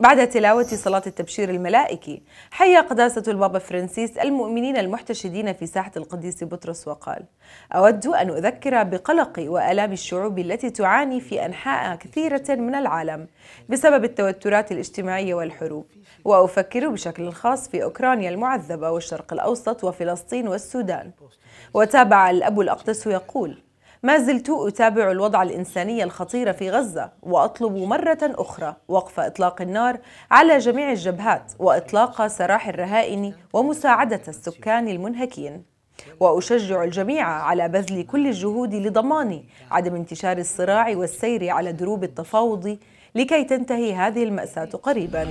بعد تلاوة صلاة التبشير الملائكي حيا قداسة البابا فرانسيس المؤمنين المحتشدين في ساحة القديس بطرس وقال أود أن أذكر بقلق وألام الشعوب التي تعاني في أنحاء كثيرة من العالم بسبب التوترات الاجتماعية والحروب وأفكر بشكل خاص في أوكرانيا المعذبة والشرق الأوسط وفلسطين والسودان وتابع الأب الأقدس يقول ما زلت أتابع الوضع الإنساني الخطير في غزة وأطلب مرة أخرى وقف إطلاق النار على جميع الجبهات وإطلاق سراح الرهائن ومساعدة السكان المنهكين وأشجع الجميع على بذل كل الجهود لضمان عدم انتشار الصراع والسير على دروب التفاوض لكي تنتهي هذه المأساة قريباً